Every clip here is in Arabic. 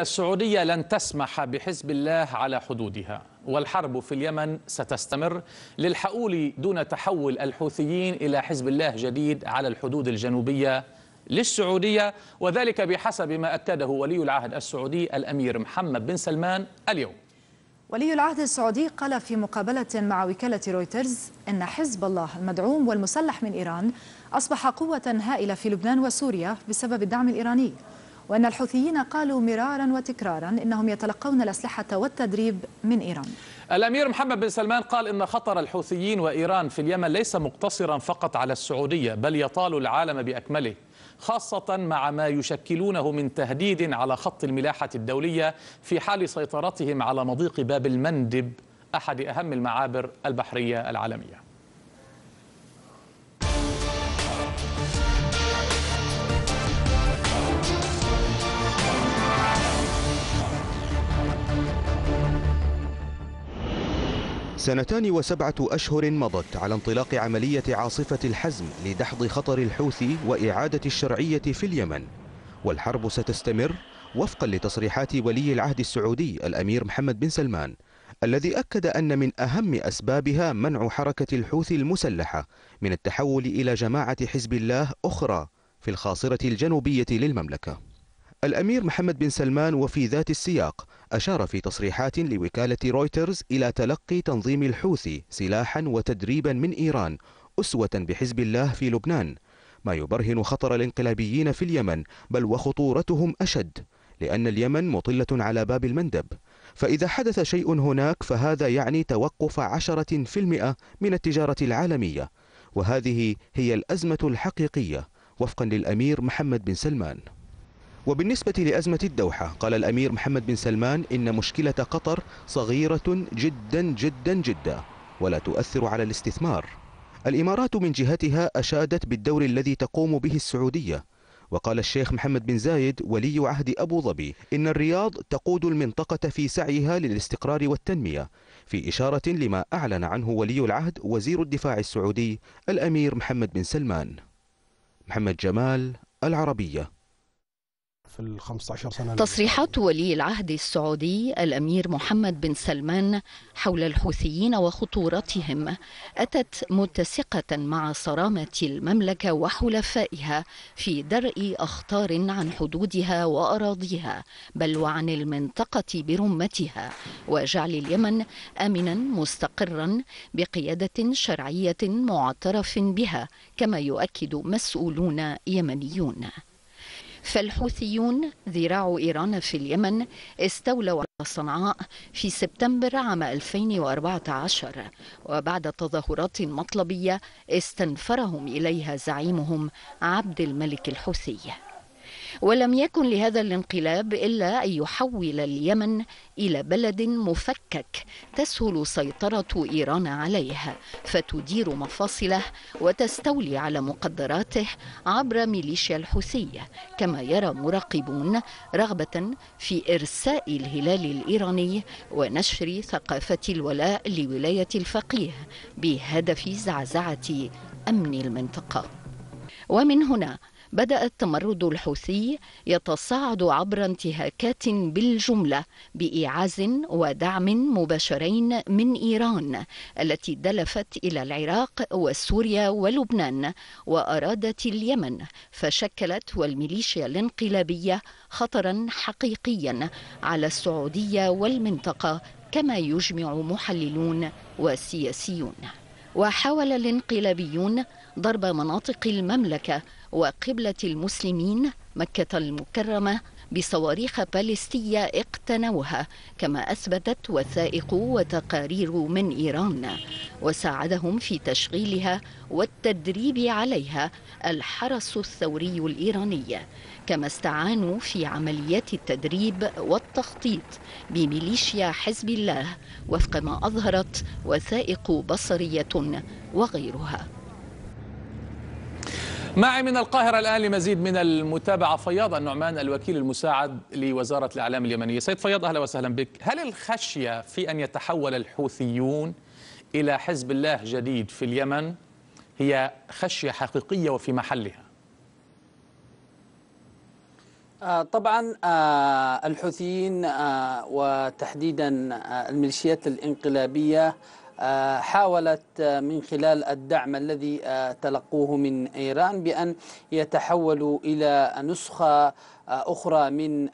السعودية لن تسمح بحزب الله على حدودها والحرب في اليمن ستستمر للحؤول دون تحول الحوثيين إلى حزب الله جديد على الحدود الجنوبية للسعودية وذلك بحسب ما أكده ولي العهد السعودي الأمير محمد بن سلمان اليوم ولي العهد السعودي قال في مقابلة مع وكالة رويترز أن حزب الله المدعوم والمسلح من إيران أصبح قوة هائلة في لبنان وسوريا بسبب الدعم الإيراني وأن الحوثيين قالوا مرارا وتكرارا إنهم يتلقون الأسلحة والتدريب من إيران الأمير محمد بن سلمان قال إن خطر الحوثيين وإيران في اليمن ليس مقتصرا فقط على السعودية بل يطال العالم بأكمله خاصة مع ما يشكلونه من تهديد على خط الملاحة الدولية في حال سيطرتهم على مضيق باب المندب أحد أهم المعابر البحرية العالمية سنتان وسبعة أشهر مضت على انطلاق عملية عاصفة الحزم لدحض خطر الحوثي وإعادة الشرعية في اليمن والحرب ستستمر وفقا لتصريحات ولي العهد السعودي الأمير محمد بن سلمان الذي أكد أن من أهم أسبابها منع حركة الحوثي المسلحة من التحول إلى جماعة حزب الله أخرى في الخاصرة الجنوبية للمملكة الأمير محمد بن سلمان وفي ذات السياق أشار في تصريحات لوكالة رويترز إلى تلقي تنظيم الحوثي سلاحا وتدريبا من إيران أسوة بحزب الله في لبنان ما يبرهن خطر الانقلابيين في اليمن بل وخطورتهم أشد لأن اليمن مطلة على باب المندب فإذا حدث شيء هناك فهذا يعني توقف عشرة في المئة من التجارة العالمية وهذه هي الأزمة الحقيقية وفقا للأمير محمد بن سلمان وبالنسبة لأزمة الدوحة قال الأمير محمد بن سلمان إن مشكلة قطر صغيرة جدا جدا جدا ولا تؤثر على الاستثمار الإمارات من جهتها أشادت بالدور الذي تقوم به السعودية وقال الشيخ محمد بن زايد ولي عهد أبو ظبي إن الرياض تقود المنطقة في سعيها للاستقرار والتنمية في إشارة لما أعلن عنه ولي العهد وزير الدفاع السعودي الأمير محمد بن سلمان محمد جمال العربية في ال 15 سنة تصريحات ولي العهد السعودي الأمير محمد بن سلمان حول الحوثيين وخطورتهم أتت متسقة مع صرامة المملكة وحلفائها في درء أخطار عن حدودها وأراضيها بل وعن المنطقة برمتها وجعل اليمن آمنا مستقرا بقيادة شرعية معترف بها كما يؤكد مسؤولون يمنيون فالحوثيون ذراع إيران في اليمن استولوا على صنعاء في سبتمبر عام 2014 وبعد تظاهرات مطلبية استنفرهم إليها زعيمهم عبد الملك الحوثي ولم يكن لهذا الانقلاب إلا أن يحول اليمن إلى بلد مفكك تسهل سيطرة إيران عليه فتدير مفاصله وتستولي على مقدراته عبر ميليشيا الحوثية كما يرى مراقبون رغبة في إرساء الهلال الإيراني ونشر ثقافة الولاء لولاية الفقيه بهدف زعزعة أمن المنطقة ومن هنا بدأ التمرد الحوثي يتصاعد عبر انتهاكات بالجملة بإيعاز ودعم مباشرين من إيران التي دلفت إلى العراق وسوريا ولبنان وأرادت اليمن فشكلت والميليشيا الانقلابية خطرا حقيقيا على السعودية والمنطقة كما يجمع محللون وسياسيون وحاول الانقلابيون ضرب مناطق المملكة وقبلة المسلمين مكة المكرمة بصواريخ باليستية اقتنوها كما أثبتت وثائق وتقارير من إيران وساعدهم في تشغيلها والتدريب عليها الحرس الثوري الإيراني كما استعانوا في عمليات التدريب والتخطيط بميليشيا حزب الله وفق ما أظهرت وثائق بصرية وغيرها معي من القاهرة الآن لمزيد من المتابعة فياض النعمان الوكيل المساعد لوزارة الإعلام اليمنية سيد فياض أهلا وسهلا بك هل الخشية في أن يتحول الحوثيون إلى حزب الله جديد في اليمن هي خشية حقيقية وفي محلها آه، طبعا آه، الحوثيين آه، وتحديدا الميليشيات الانقلابية آه، حاولت آه، من خلال الدعم الذي آه، تلقوه من إيران بأن يتحولوا إلى نسخة أخرى من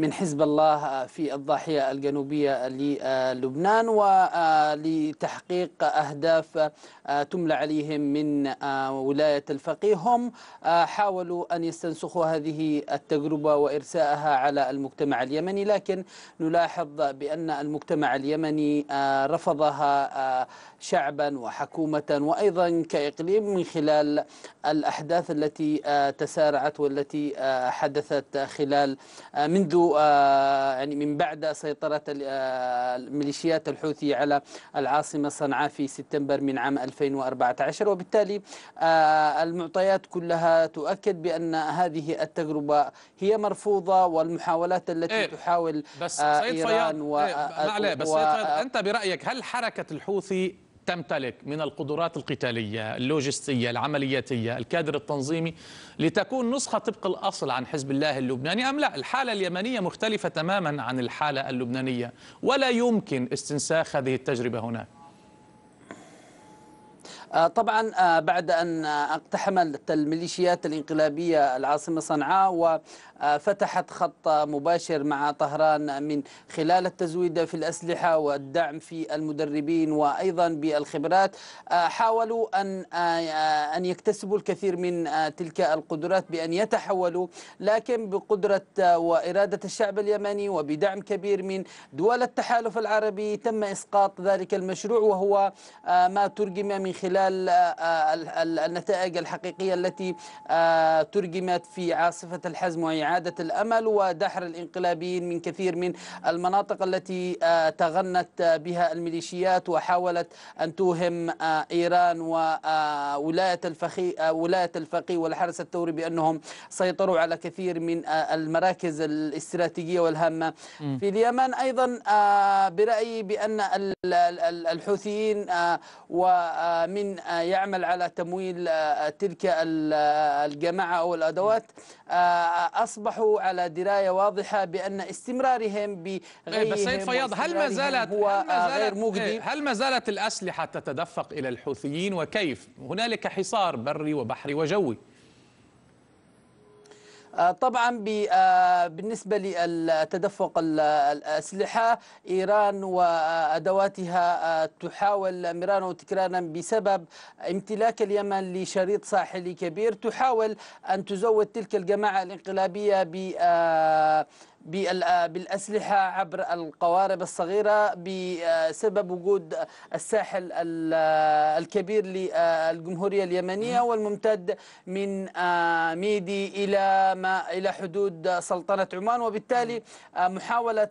من حزب الله آه، في الضاحية الجنوبية للبنان ولتحقيق آه، أهداف آه، تملى عليهم من ولاية الفقيه هم حاولوا أن يستنسخوا هذه التجربة وإرساءها على المجتمع اليمني لكن نلاحظ بأن المجتمع اليمني رفضها شعبا وحكومة وأيضا كإقليم من خلال الأحداث التي تسارعت والتي حدثت خلال منذ آه، يعني من بعد سيطرة آه، الميليشيات الحوثية على العاصمة صنعاء في سبتمبر من عام 2014 وبالتالي آه، المعطيات كلها تؤكد بأن هذه التجربة هي مرفوضة والمحاولات التي إيه تحاول بس إيران سيد فياض و... إيه بس سيد فياض أنت برأيك هل حركة الحوثي تمتلك من القدرات القتالية اللوجستية العملياتية الكادر التنظيمي لتكون نسخة طبق الأصل عن حزب الله اللبناني أم لا الحالة اليمنية مختلفة تماما عن الحالة اللبنانية ولا يمكن استنساخ هذه التجربة هناك آه، طبعا آه، بعد أن آه، اقتحمت الميليشيات الإنقلابية العاصمة صنعاء وفتحت خط مباشر مع طهران من خلال التزويد في الأسلحة والدعم في المدربين وأيضا بالخبرات حاولوا أن أن يكتسبوا الكثير من تلك القدرات بأن يتحولوا لكن بقدرة وإرادة الشعب اليمني وبدعم كبير من دول التحالف العربي تم إسقاط ذلك المشروع وهو ما ترجم من خلال آه، النتائج الحقيقية التي آه، ترجمت في عاصفة الحزم وإعادة الأمل ودحر الإنقلابيين من كثير من المناطق التي آه، تغنت بها الميليشيات وحاولت أن توهم إيران وولاية الفخي ولاية الفقي والحرس الثوري بأنهم سيطروا على كثير من المراكز الاستراتيجية والهامة في اليمن أيضا برأيي بأن الحوثيين ومن من آه، يعمل على تمويل آه، تلك آه، الجماعة أو الأدوات أصبحوا على دراية واضحة بأن استمرارهم بغيرهم بس سيد فياض هل ما زالت هو غير مجدي إيه، هل ما زالت الأسلحة تتدفق إلى الحوثيين وكيف هنالك حصار بري وبحري وجوي آه، طبعا آه، بالنسبة للتدفق الأسلحة إيران وأدواتها آه، تحاول مرارا وتكرارا بسبب امتلاك اليمن لشريط ساحلي كبير تحاول أن تزود تلك الجماعة الانقلابية ب آه، بالأسلحة عبر القوارب الصغيرة بسبب وجود الساحل آه، الكبير للجمهورية اليمنية والممتد من آه، ميدي إلى ما إلى حدود سلطنة عمان وبالتالي محاولة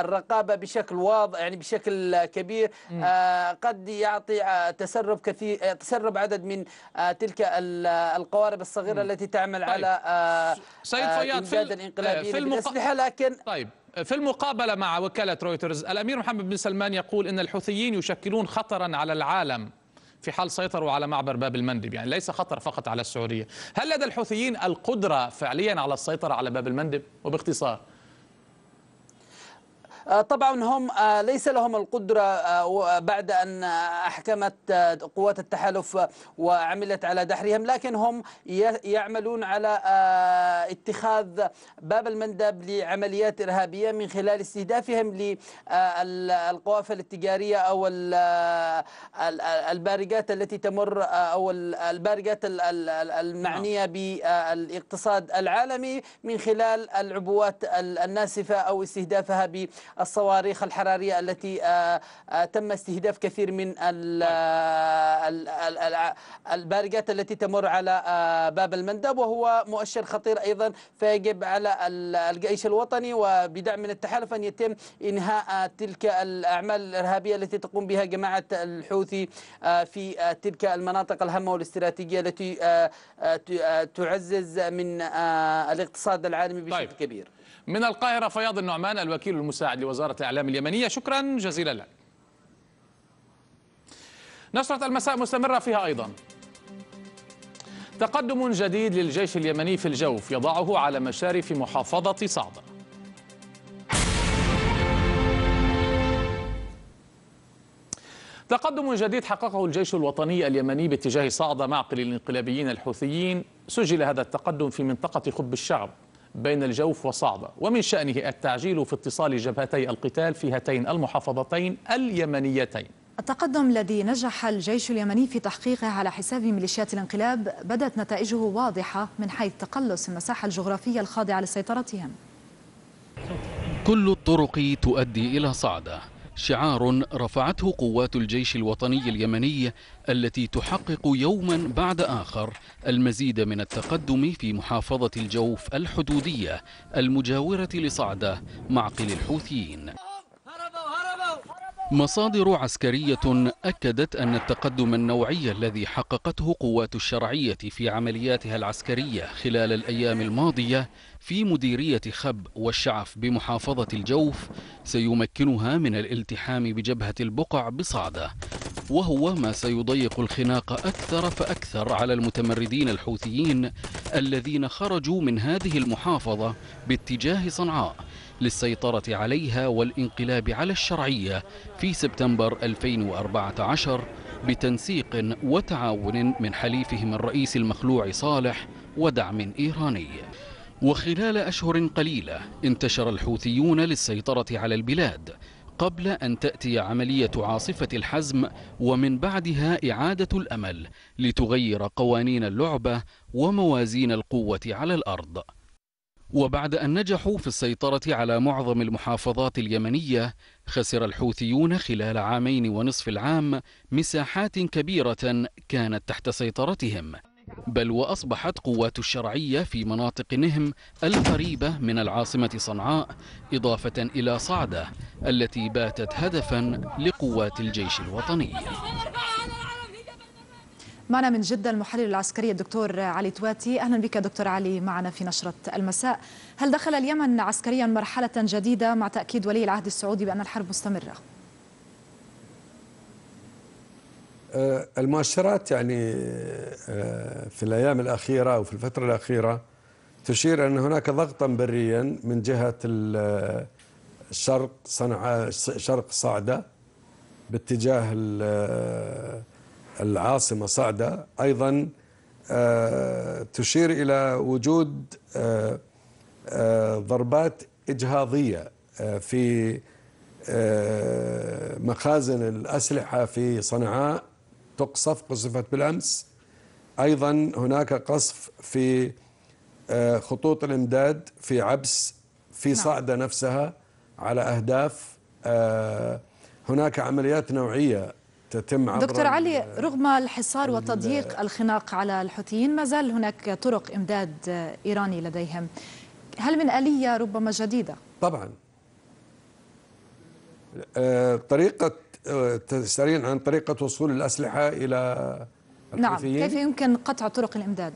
الرقابة بشكل واضح يعني بشكل كبير قد يعطي تسرب كثير تسرب عدد من تلك القوارب الصغيرة التي تعمل طيب. على سيد فياض في الأسلحة في ولكن طيب في المقابلة مع وكالة رويترز الأمير محمد بن سلمان يقول أن الحوثيين يشكلون خطرا على العالم في حال سيطروا على معبر باب المندب يعني ليس خطر فقط على السعودية هل لدى الحوثيين القدرة فعليا على السيطرة على باب المندب وباختصار آه، طبعا هم آه، ليس لهم القدرة آه، بعد أن أحكمت قوات التحالف وعملت على دحرهم لكن هم يعملون على اتخاذ باب المندب لعمليات إرهابية من خلال استهدافهم للقوافل التجارية أو البارجات التي تمر أو البارجات المعنية نعم. بالاقتصاد العالمي من خلال العبوات الناسفة أو استهدافها الصواريخ الحرارية التي آه، آه، تم استهداف كثير من آه، البارقات التي تمر على باب المندب وهو مؤشر خطير أيضا فيجب على الجيش الوطني وبدعم من التحالف أن يتم إنهاء تلك الأعمال الإرهابية التي تقوم بها جماعة الحوثي في تلك المناطق الهامة والاستراتيجية التي تعزز من الاقتصاد العالمي بشكل طيب. كبير من القاهرة فياض النعمان الوكيل المساعد لوزارة الإعلام اليمنية شكرا جزيلا لك نشرة المساء مستمرة فيها أيضا تقدم جديد للجيش اليمني في الجوف يضعه على مشارف محافظة صعدة تقدم جديد حققه الجيش الوطني اليمني باتجاه صعدة معقل الانقلابيين الحوثيين سجل هذا التقدم في منطقة خب الشعب بين الجوف وصعدة ومن شأنه التعجيل في اتصال جبهتي القتال في هاتين المحافظتين اليمنيتين التقدم الذي نجح الجيش اليمني في تحقيقه على حساب ميليشيات الانقلاب بدت نتائجه واضحة من حيث تقلص المساحة الجغرافية الخاضعة لسيطرتهم كل الطرق تؤدي إلى صعدة شعار رفعته قوات الجيش الوطني اليمني التي تحقق يوما بعد آخر المزيد من التقدم في محافظة الجوف الحدودية المجاورة لصعدة معقل الحوثيين مصادر عسكرية أكدت أن التقدم النوعي الذي حققته قوات الشرعية في عملياتها العسكرية خلال الأيام الماضية في مديرية خب والشعف بمحافظة الجوف سيمكنها من الالتحام بجبهة البقع بصعدة وهو ما سيضيق الخناق أكثر فأكثر على المتمردين الحوثيين الذين خرجوا من هذه المحافظة باتجاه صنعاء للسيطرة عليها والانقلاب على الشرعية في سبتمبر 2014 بتنسيق وتعاون من حليفهم الرئيس المخلوع صالح ودعم إيراني وخلال أشهر قليلة انتشر الحوثيون للسيطرة على البلاد قبل أن تأتي عملية عاصفة الحزم ومن بعدها إعادة الأمل لتغير قوانين اللعبة وموازين القوة على الأرض وبعد أن نجحوا في السيطرة على معظم المحافظات اليمنية خسر الحوثيون خلال عامين ونصف العام مساحات كبيرة كانت تحت سيطرتهم بل وأصبحت قوات الشرعية في مناطق نهم القريبة من العاصمة صنعاء إضافة إلى صعدة التي باتت هدفا لقوات الجيش الوطني معنا من جدة المحلل العسكري الدكتور علي تواتي أهلا بك دكتور علي معنا في نشرة المساء هل دخل اليمن عسكريا مرحلة جديدة مع تأكيد ولي العهد السعودي بأن الحرب مستمرة؟ أه، المؤشرات يعني أه، في الأيام الأخيرة أو في الفترة الأخيرة تشير أن هناك ضغطا بريا من جهة الشرق صنعاء أه، شرق صعدة باتجاه العاصمة صعدة أيضا آه، تشير إلى وجود آه، آه، ضربات إجهاضية في مخازن الأسلحة في صنعاء تقصف قصفت بالأمس أيضا هناك قصف في خطوط الإمداد في عبس في نعم. صعدة نفسها على أهداف هناك عمليات نوعية تتم عبر دكتور علي رغم الحصار وتضييق الخناق على الحوثيين ما زال هناك طرق إمداد إيراني لديهم هل من آلية ربما جديدة؟ طبعا آه، طريقة تسألين آه، عن طريقة وصول الأسلحة إلى نعم، الحوثيين نعم كيف يمكن قطع طرق الإمداد؟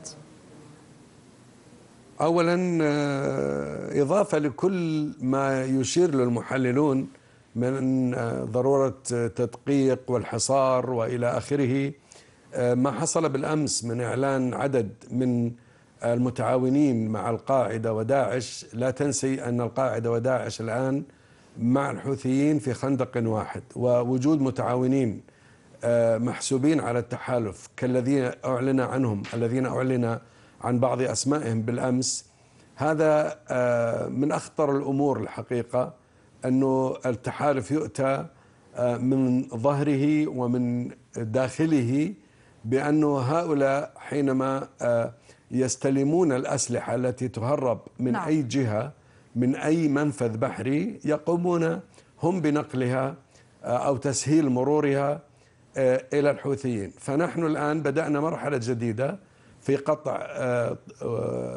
اولا آه، اضافه لكل ما يشير للمحللون من آه، ضروره تدقيق والحصار والى اخره آه، ما حصل بالامس من اعلان عدد من المتعاونين مع القاعده وداعش لا تنسي ان القاعده وداعش الان مع الحوثيين في خندق واحد ووجود متعاونين آه، محسوبين على التحالف كالذين اعلن عنهم الذين اعلن عن بعض اسمائهم بالامس هذا من اخطر الامور الحقيقه أنه التحالف يؤتى آه، من ظهره ومن داخله بأنه هؤلاء حينما آه، يستلمون الأسلحة التي تهرب من نعم. أي جهة من أي منفذ بحري يقومون هم بنقلها آه، أو تسهيل مرورها إلى الحوثيين فنحن الآن بدأنا مرحلة جديدة في قطع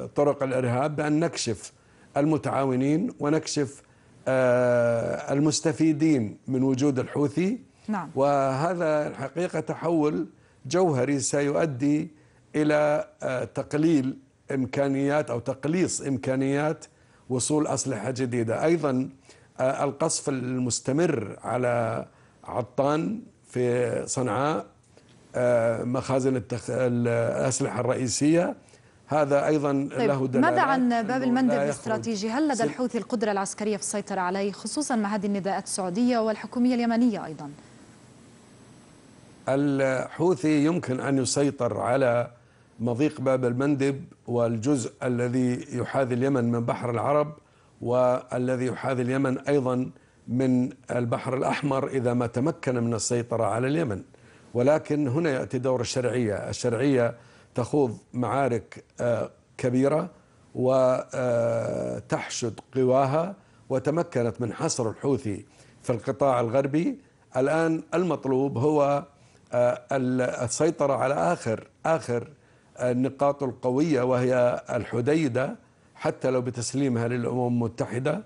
طرق الإرهاب بأن نكشف المتعاونين ونكشف آه، المستفيدين من وجود الحوثي نعم. وهذا الحقيقة تحول جوهري سيؤدي إلى آه، تقليل إمكانيات أو تقليص إمكانيات وصول أسلحة جديدة أيضا آه، القصف المستمر على عطان في صنعاء مخازن الأسلحة الرئيسية هذا أيضا طيب له دلالة ماذا عن باب المندب الاستراتيجي هل لدى الحوثي القدرة العسكرية في السيطرة عليه خصوصا مع هذه النداءات السعودية والحكومية اليمنية أيضا الحوثي يمكن أن يسيطر على مضيق باب المندب والجزء الذي يحاذي اليمن من بحر العرب والذي يحاذي اليمن أيضا من البحر الأحمر إذا ما تمكن من السيطرة على اليمن ولكن هنا يأتي دور الشرعية الشرعية تخوض معارك آه، كبيره وتحشد قواها وتمكنت من حصر الحوثي في القطاع الغربي الان المطلوب هو آه، السيطره على اخر اخر النقاط القويه وهي الحديده حتى لو بتسليمها للامم المتحده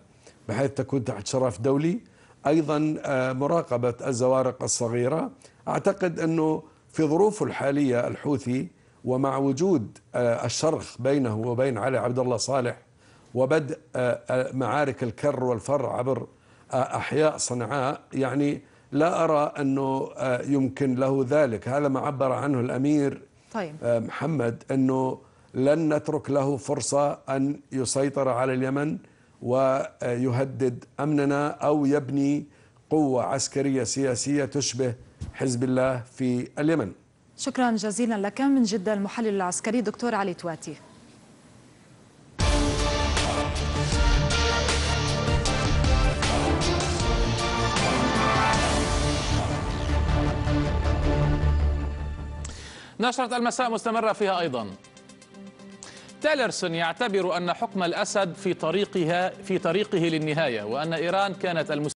بحيث تكون تحت شرف دولي ايضا آه، مراقبه الزوارق الصغيره اعتقد انه في ظروفه الحاليه الحوثي ومع وجود آه، الشرخ بينه وبين علي عبد الله صالح وبدء آه، آه، معارك الكر والفر عبر أحياء صنعاء يعني لا أرى أنه يمكن له ذلك هذا ما عبر عنه الأمير طيب. محمد أنه لن نترك له فرصة أن يسيطر على اليمن ويهدد أمننا أو يبني قوة عسكرية سياسية تشبه حزب الله في اليمن شكرا جزيلا لك من جدة المحلل العسكري دكتور علي تواتي نشرة المساء مستمرة فيها أيضا تيلرسون يعتبر أن حكم الأسد في طريقها في طريقه للنهاية وأن إيران كانت المس...